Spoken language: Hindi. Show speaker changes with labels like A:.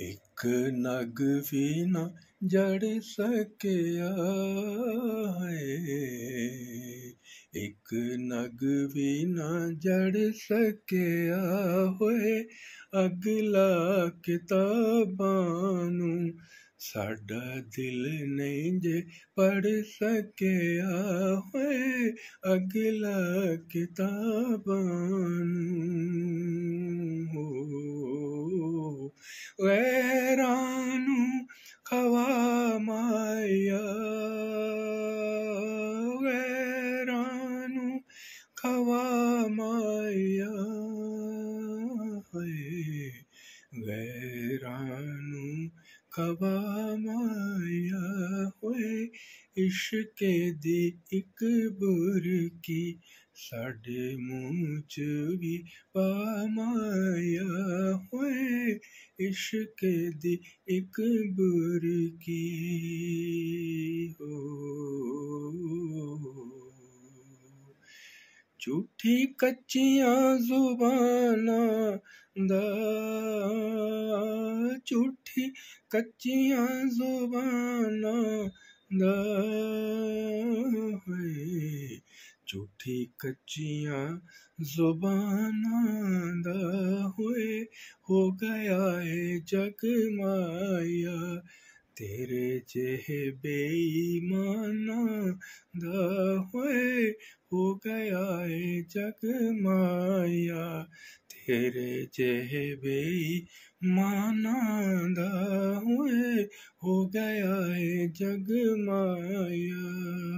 A: ਇੱਕ ਨਗ ਵੀ ਨਾ ਜੜ ਸਕਿਆ ਹੈ ਇੱਕ ਨਗ ਵੀ ਨਾ ਜੜ ਸਕਿਆ ਹੋਏ ਅਗਲਾ ਕਿਤਾਬਾਂ ਨੂੰ ਸਾਡਾ ਦਿਲ ਨਹੀਂ ਜੇ ਪੜ ਸਕਿਆ ਹੋਏ ਅਗਲਾ ਕਿਤਾਬਾਂ ਨੂੰ वैरानु माया वैरानु माया वैरानु माया होए इश्के दी इक बुर की साढ़े मुँह च भी पामाया होए इश्क दी एक बुरी की हो झूठी कच्चिया जुबाना दा झूठी कच्चिया जुबाना दा झूठी ਕੱਚੀਆਂ ਜ਼ੁਬਾਨਾਂ हुए हो गया है जग माया तेरे जेहे बेईमाना द हुए हो गया है जग माया तेरे जेहे बेईमाना दा हो गया है जग माया